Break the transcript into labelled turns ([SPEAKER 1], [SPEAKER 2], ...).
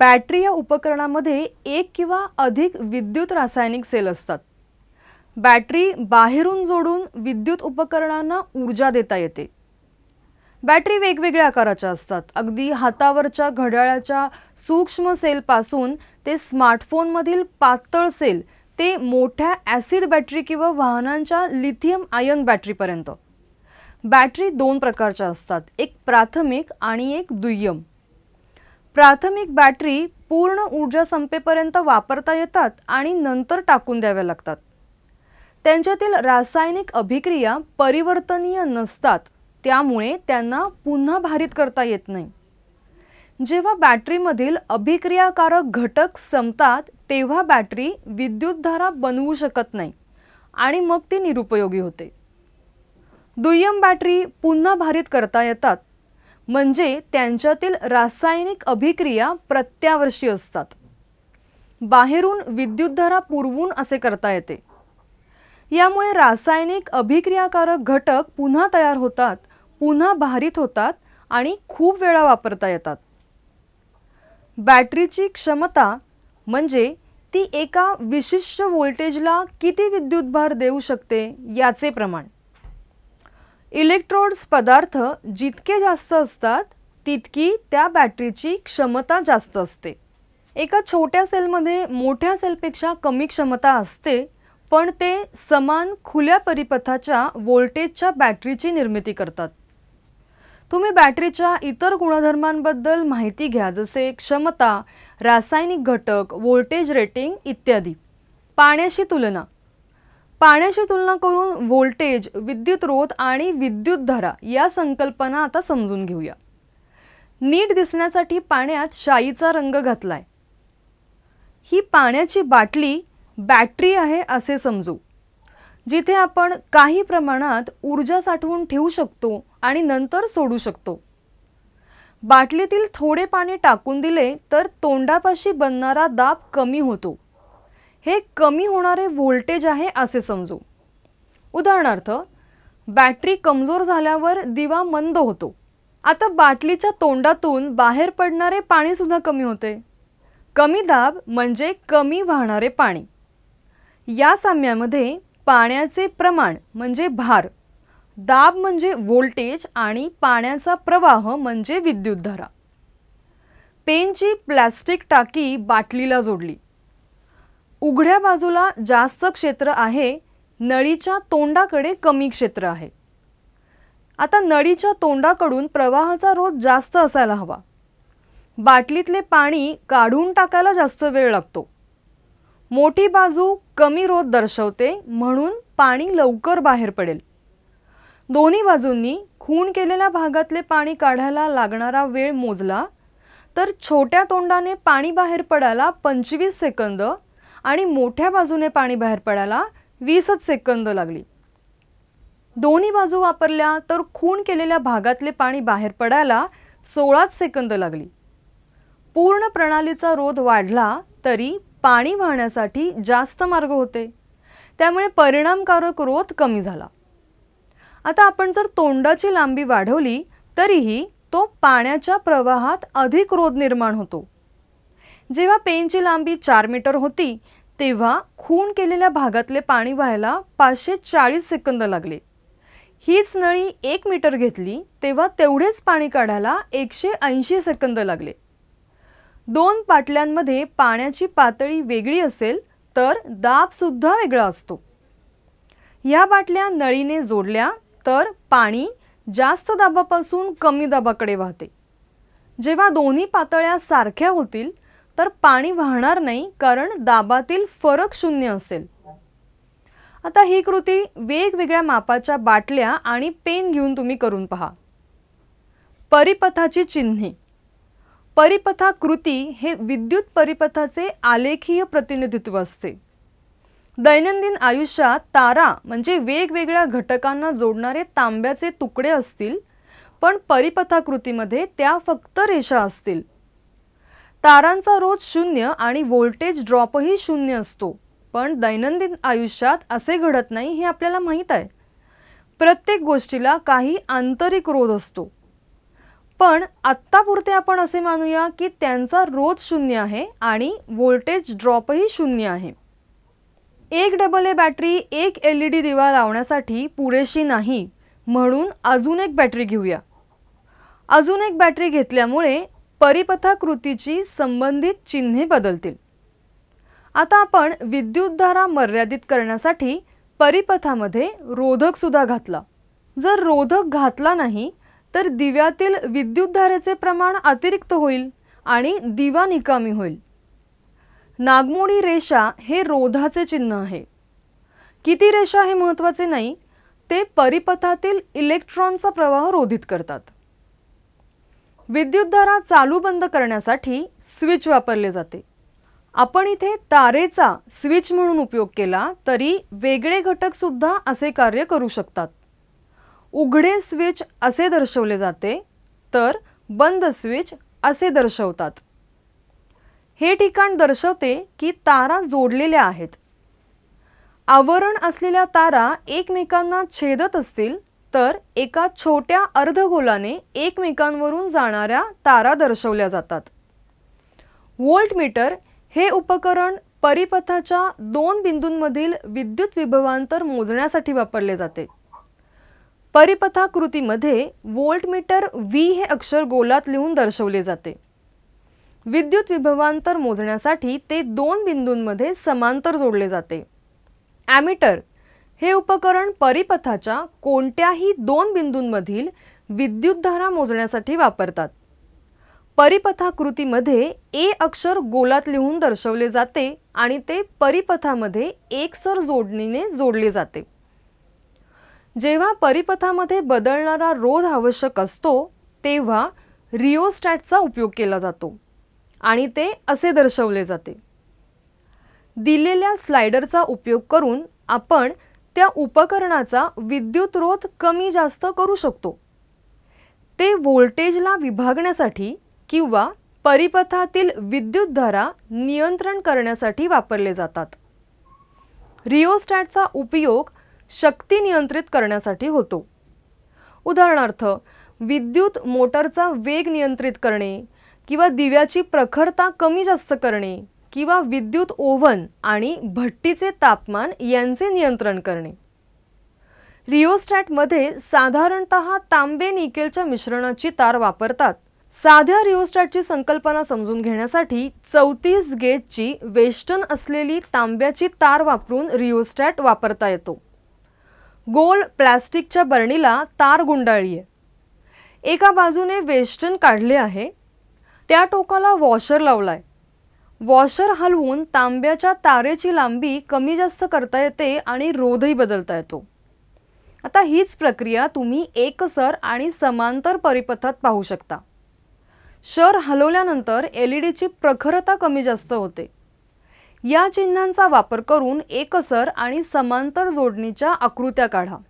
[SPEAKER 1] battery या उपकरणामध्ये एक किंवा अधिक विद्युत रासायनिक सेल असतात बॅटरी बाहेरून जोडून विद्युत उपकरणांना ऊर्जा देता येते बॅटरी वेगवेगळ्या आकाराच्या असतात अगदी हातावरच्या घड्याळाच्या सूक्ष्म सेलपासून ते स्मार्टफोनमधील पातळ सेल ते मोठ्या ॲसिड बॅटरी किंवा वाहनांच्या लिथियम आयन बॅटरीपर्यंत बॅटरी दोन प्रकारच्या असतात एक प्राथमिक आणि एक दुय्यम प्राथमिक बॅटरी पूर्ण ऊर्जा संपेपर्यंत वापरता येतात आणि नंतर टाकून द्याव्या लागतात त्यांच्यातील रासायनिक अभिक्रिया परिवर्तनीय नसतात त्यामुळे त्यांना पुन्हा भारित करता येत नाही जेव्हा बॅटरीमधील अभिक्रियाकारक घटक संपतात तेव्हा बॅटरी विद्युतधारा बनवू शकत नाही आणि मग ती निरुपयोगी होते दुय्यम बॅटरी पुन्हा भारित करता येतात म्हणजे त्यांच्यातील रासायनिक अभिक्रिया प्रत्यावर्षी असतात बाहेरून विद्युतधारा पुरवून असे करता येते यामुळे रासायनिक अभिक्रियाकारक घटक पुन्हा तयार होतात पुन्हा भारित होतात आणि खूप वेळा वापरता येतात बॅटरीची क्षमता म्हणजे ती एका विशिष्ट व्होल्टेजला किती विद्युतभार देऊ शकते याचे प्रमाण इलेक्ट्रोड्स पदार्थ जितके जास्त असतात तितकी त्या बॅटरीची क्षमता जास्त असते एका छोट्या सेलमध्ये मोठ्या सेलपेक्षा कमी क्षमता असते पण ते समान खुल्या परिपथाच्या वोल्टेजच्या बॅटरीची निर्मिती करतात तुम्ही बॅटरीच्या इतर गुणधर्मांबद्दल माहिती घ्या जसे क्षमता रासायनिक घटक वोल्टेज रेटिंग इत्यादी पाण्याशी तुलना पाण्याशी तुलना करून व्होल्टेज विद्युत रोध आणि विद्युत धारा या संकल्पना आता समजून घेऊया नीट दिसण्यासाठी पाण्यात शाईचा रंग घातलाय ही पाण्याची बाटली बॅटरी आहे असे समजू जिथे आपण काही प्रमाणात ऊर्जा साठवून ठेवू शकतो आणि नंतर सोडू शकतो बाटलीतील थोडे पाणी टाकून दिले तर तोंडापाशी बनणारा दाब कमी होतो हे कमी होणारे व्होल्टेज आहे असे समजू उदाहरणार्थ बॅटरी कमजोर झाल्यावर दिवा मंद होतो आता बाटलीच्या तोंडातून बाहेर पडणारे पाणीसुद्धा कमी होते कमी दाब म्हणजे कमी वाहणारे पाणी या साम्यामध्ये पाण्याचे प्रमाण म्हणजे भार दाब म्हणजे व्होल्टेज आणि पाण्याचा प्रवाह म्हणजे विद्युतधारा पेनची प्लॅस्टिक टाकी बाटलीला जोडली उघड्या बाजूला जास्त क्षेत्र आहे नळीच्या तोंडाकडे कमी क्षेत्र आहे आता नळीच्या तोंडाकडून प्रवाहाचा रोध जास्त असायला हवा बाटलीतले पाणी काढून टाकायला जास्त वेळ लागतो मोठी बाजू कमी रोध दर्शवते म्हणून पाणी लवकर बाहेर पडेल दोन्ही बाजूंनी खून केलेल्या भागातले पाणी काढायला लागणारा वेळ मोजला तर छोट्या तोंडाने पाणी बाहेर पडायला पंचवीस सेकंद आणि मोठ्या बाजूने पाणी बाहेर पडायला वीसच सेकंद लागली दोन्ही बाजू वापरल्या तर खून केलेल्या भागातले पाणी बाहेर पडायला सोळाच सेकंद लागली पूर्ण प्रणालीचा रोध वाढला तरी पाणी वाहण्यासाठी जास्त मार्ग होते त्यामुळे परिणामकारक रोध कमी झाला आता आपण जर तोंडाची लांबी वाढवली तरीही तो पाण्याच्या प्रवाहात अधिक रोध निर्माण होतो जेव्हा पेनची लांबी चार मीटर होती तेव्हा खून केलेल्या भागातले पाणी व्हायला पाचशे चाळीस सेकंद लागले हीच नळी एक मीटर घेतली तेव्हा तेवढेच पाणी काढायला एकशे ऐंशी सेकंद लागले दोन पाटल्यांमध्ये पाण्याची पातळी वेगळी असेल तर दाबसुद्धा वेगळा असतो या बाटल्या नळीने जोडल्या तर पाणी जास्त दाबापासून कमी दाबाकडे वाहते जेव्हा दोन्ही पातळ्या सारख्या होतील तर पाणी वाहणार नाही कारण दाबातील फरक शून्य असेल आता ही कृती वेगवेगळ्या मापाच्या बाटल्या आणि पेन घेऊन तुम्ही करून पहा परिपथाची चिन्हे परिपथा कृती हे विद्युत परिपथाचे आलेखीय प्रतिनिधित्व असते दैनंदिन आयुष्यात तारा म्हणजे वेगवेगळ्या घटकांना जोडणारे तांब्याचे तुकडे असतील पण परिपथाकृतीमध्ये त्या फक्त रेषा असतील तारांचा रोज शून्य आणि व्होल्टेज ड्रॉपही शून्य असतो पण दैनंदिन आयुष्यात असे घडत नाही हे आपल्याला माहीत आहे प्रत्येक गोष्टीला काही आंतरिक रोध असतो पण आत्तापुरते आपण असे मानूया की त्यांचा रोज शून्य आहे आणि व्होल्टेज ड्रॉपही शून्य आहे एक डबल ए बॅटरी एक एल ई डी दिवा लावण्यासाठी पुरेशी नाही म्हणून अजून एक बॅटरी घेऊया अजून एक बॅटरी घेतल्यामुळे परिपथाकृतीची संबंधित चिन्हे बदलतील आता आपण विद्युतधारा मर्यादित करण्यासाठी परिपथामध्ये रोधकसुद्धा सुद्धा घातला जर रोधक घातला नाही तर दिव्यातील विद्युतधारेचे प्रमाण अतिरिक्त होईल आणि दिवा निकामी होईल नागमोडी रेषा हे रोधाचे चिन्ह आहे किती रेषा हे महत्त्वाचे नाही ते परिपथातील इलेक्ट्रॉनचा प्रवाह रोधित करतात विद्युत विद्युतधारा चालू बंद करण्यासाठी स्विच वापरले जाते आपण इथे तारेचा स्विच म्हणून उपयोग केला तरी वेगळे घटकसुद्धा असे कार्य करू शकतात उघडे स्विच असे दर्शवले जाते तर बंद स्विच असे दर्शवतात हे ठिकाण दर्शवते की तारा जोडलेल्या आहेत आवरण असलेल्या तारा एकमेकांना छेदत असतील तर एका छोट्या अर्धगोलाने एकमेकांवरून जाणाऱ्या तारा दर्शवल्या जातात वोल्टमीटर हे उपकरण परिपथाच्या दोन बिंदूंमधील विद्युत विभवांतर मोजण्यासाठी वापरले जाते परिपथाकृतीमध्ये वोल्टमीटर व्ही हे अक्षर गोलात लिहून दर्शवले जाते विद्युत विभवांतर मोजण्यासाठी ते दोन बिंदूंमध्ये समांतर जोडले जाते ॲमीटर हे उपकरण परिपथाच्या कोणत्याही दोन बिंदूंमधील विद्युतधारा मोजण्यासाठी वापरतात परिपथाकृतीमध्ये ए अक्षर गोलात लिहून दर्शवले जाते आणि ते परिपथामध्ये एकसर जोडणीने जोडले जाते जेव्हा परिपथामध्ये बदलणारा रोध आवश्यक असतो तेव्हा रिओस्टॅटचा उपयोग केला जातो आणि ते असे दर्शवले जाते दिलेल्या स्लायडरचा उपयोग करून आपण त्या उपकरणाचा विद्युतरोध कमी जास्त करू शकतो ते व्होल्टेजला विभागण्यासाठी किंवा परिपथातील विद्युतधारा नियंत्रण करण्यासाठी वापरले जातात रिओस्टॅटचा उपयोग शक्ती नियंत्रित करण्यासाठी होतो उदाहरणार्थ विद्युत मोटरचा वेग नियंत्रित करणे किंवा दिव्याची प्रखरता कमी जास्त करणे किंवा विद्युत ओव्हन आणि भट्टीचे तापमान यांचे नियंत्रण करणे रिओस्टॅटमध्ये साधारणत तांबे निकेलच्या मिश्रणाची तार वापरतात साध्या रिओस्टॅटची संकल्पना समजून घेण्यासाठी चौतीस गेजची वेस्टन असलेली तांब्याची तार वापरून रिओस्टॅट वापरता येतो गोल प्लॅस्टिकच्या बरणीला तार गुंडाळी एका बाजूने वेस्टन काढले आहे त्या टोकाला वॉशर लावलाय वॉशर हलवून तांब्याच्या तारेची लांबी कमी जास्त करता येते आणि रोधही बदलता येतो आता हीच प्रक्रिया तुम्ही एकसर आणि समांतर परिपथात पाहू शकता शर हलवल्यानंतर एल ई डीची प्रखरता कमी जास्त होते या चिन्हांचा वापर करून एकसर आणि समांतर जोडणीच्या आकृत्या काढा